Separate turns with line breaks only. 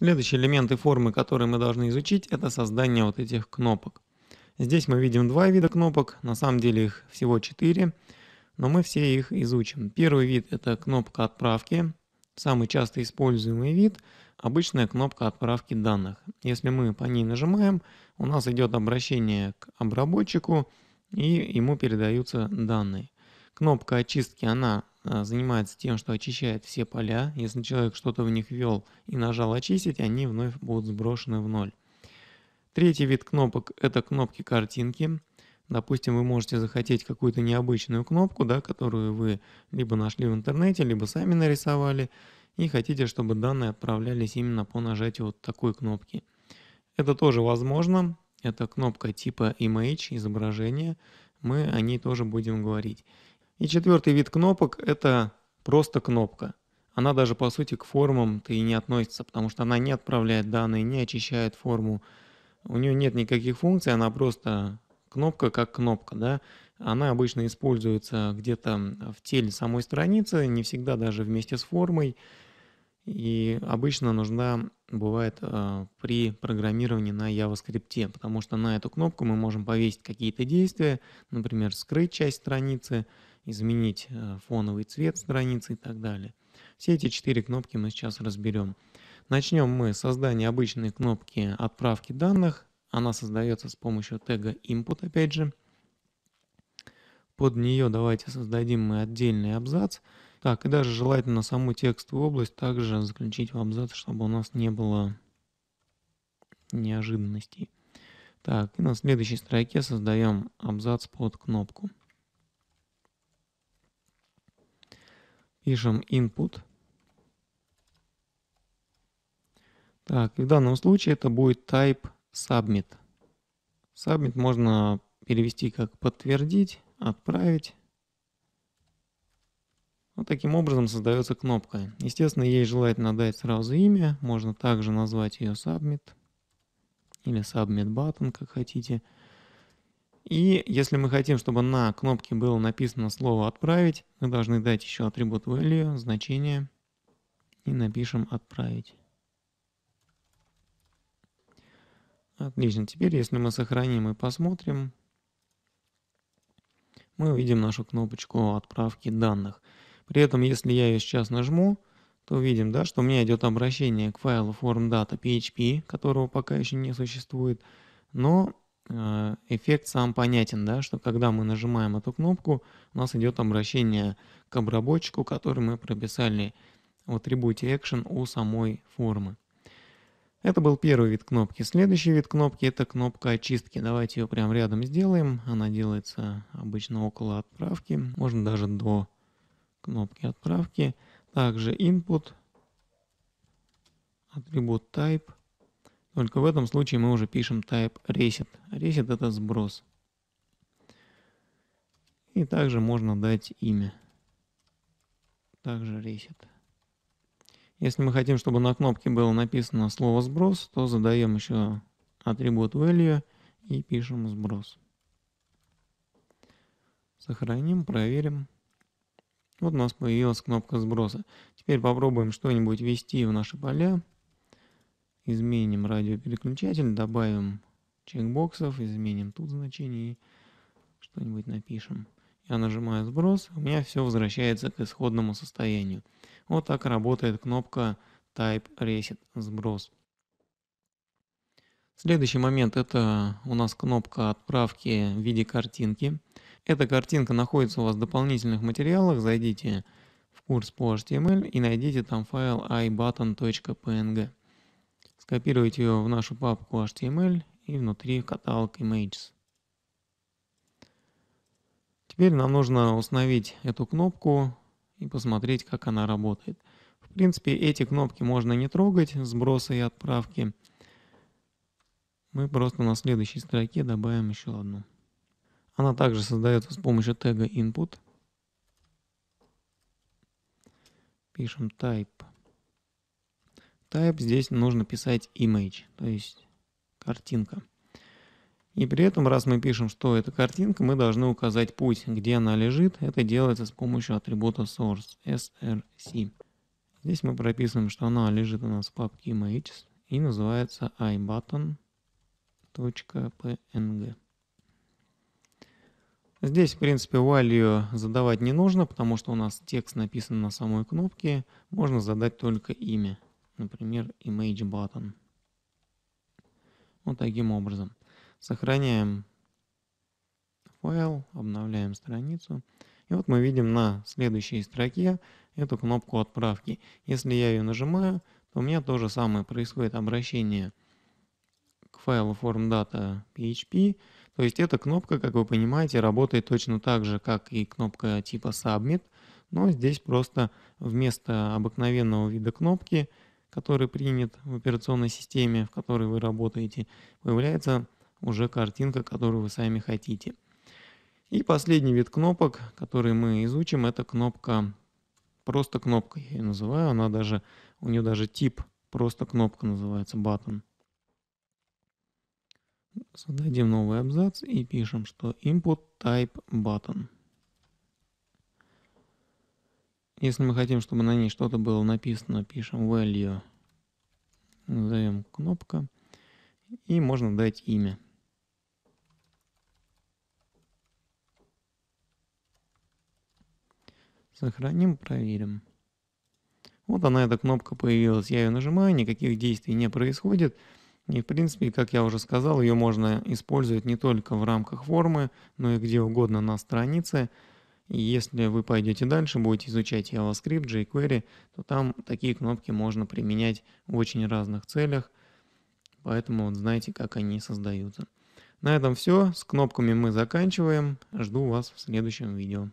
Следующие элементы формы, которые мы должны изучить, это создание вот этих кнопок. Здесь мы видим два вида кнопок, на самом деле их всего четыре, но мы все их изучим. Первый вид это кнопка отправки, самый часто используемый вид, обычная кнопка отправки данных. Если мы по ней нажимаем, у нас идет обращение к обработчику и ему передаются данные. Кнопка очистки, она э, занимается тем, что очищает все поля. Если человек что-то в них ввел и нажал «Очистить», они вновь будут сброшены в ноль. Третий вид кнопок – это кнопки картинки. Допустим, вы можете захотеть какую-то необычную кнопку, да, которую вы либо нашли в интернете, либо сами нарисовали, и хотите, чтобы данные отправлялись именно по нажатию вот такой кнопки. Это тоже возможно. Это кнопка типа Image, изображение. Мы о ней тоже будем говорить. И четвертый вид кнопок – это просто кнопка. Она даже по сути к формам-то и не относится, потому что она не отправляет данные, не очищает форму. У нее нет никаких функций, она просто кнопка как кнопка. Да? Она обычно используется где-то в теле самой страницы, не всегда даже вместе с формой. И обычно нужна бывает э, при программировании на JavaScript, потому что на эту кнопку мы можем повесить какие-то действия, например, скрыть часть страницы, изменить э, фоновый цвет страницы и так далее. Все эти четыре кнопки мы сейчас разберем. Начнем мы с создания обычной кнопки отправки данных. Она создается с помощью тега input, опять же. Под нее давайте создадим мы отдельный абзац. Так, и даже желательно саму текстовую область также заключить в абзац, чтобы у нас не было неожиданностей. Так, и на следующей строке создаем абзац под кнопку. пишем input. Так, в данном случае это будет type submit. Submit можно перевести как подтвердить, отправить. Вот таким образом создается кнопка. Естественно, ей желательно дать сразу имя. Можно также назвать ее submit или submit button, как хотите. И если мы хотим, чтобы на кнопке было написано слово «отправить», мы должны дать еще атрибут value, значение, и напишем «отправить». Отлично. Теперь, если мы сохраним и посмотрим, мы увидим нашу кнопочку отправки данных. При этом, если я ее сейчас нажму, то видим, да, что у меня идет обращение к файлу formdata.php, которого пока еще не существует, но Э, эффект сам понятен, да, что когда мы нажимаем эту кнопку, у нас идет обращение к обработчику, который мы прописали в атрибуте action у самой формы. Это был первый вид кнопки. Следующий вид кнопки это кнопка очистки. Давайте ее прямо рядом сделаем. Она делается обычно около отправки, можно даже до кнопки отправки. Также input, атрибут type, только в этом случае мы уже пишем type reset. Reset это сброс. И также можно дать имя. Также reset. Если мы хотим, чтобы на кнопке было написано слово сброс, то задаем еще атрибут value и пишем сброс. Сохраним, проверим. Вот у нас появилась кнопка сброса. Теперь попробуем что-нибудь ввести в наши поля. Изменим радиопереключатель, добавим чекбоксов, изменим тут значение и что-нибудь напишем. Я нажимаю сброс, у меня все возвращается к исходному состоянию. Вот так работает кнопка Type Reset сброс. Следующий момент это у нас кнопка отправки в виде картинки. Эта картинка находится у вас в дополнительных материалах. Зайдите в курс по HTML и найдите там файл ibutton.png скопировать ее в нашу папку HTML и внутри каталог Images. Теперь нам нужно установить эту кнопку и посмотреть, как она работает. В принципе, эти кнопки можно не трогать, сброса и отправки. Мы просто на следующей строке добавим еще одну. Она также создается с помощью тега input. Пишем type Type здесь нужно писать image, то есть картинка. И при этом, раз мы пишем, что это картинка, мы должны указать путь, где она лежит. Это делается с помощью атрибута source, src. Здесь мы прописываем, что она лежит у нас в папке images и называется ibutton.png. Здесь, в принципе, value задавать не нужно, потому что у нас текст написан на самой кнопке. Можно задать только имя например, image button. Вот таким образом. Сохраняем файл, обновляем страницу. И вот мы видим на следующей строке эту кнопку отправки. Если я ее нажимаю, то у меня то же самое происходит обращение к файлу formdata.php. То есть эта кнопка, как вы понимаете, работает точно так же, как и кнопка типа submit, но здесь просто вместо обыкновенного вида кнопки – который принят в операционной системе, в которой вы работаете, появляется уже картинка, которую вы сами хотите. И последний вид кнопок, который мы изучим, это кнопка, просто кнопка я ее называю, она даже, у нее даже тип просто кнопка называется, button. Создадим новый абзац и пишем, что input type button. Если мы хотим, чтобы на ней что-то было написано, пишем value, назовем кнопка, и можно дать имя. Сохраним, проверим. Вот она, эта кнопка появилась. Я ее нажимаю, никаких действий не происходит. И, в принципе, как я уже сказал, ее можно использовать не только в рамках формы, но и где угодно на странице. И если вы пойдете дальше, будете изучать JavaScript, jQuery, то там такие кнопки можно применять в очень разных целях. Поэтому вот знайте, как они создаются. На этом все. С кнопками мы заканчиваем. Жду вас в следующем видео.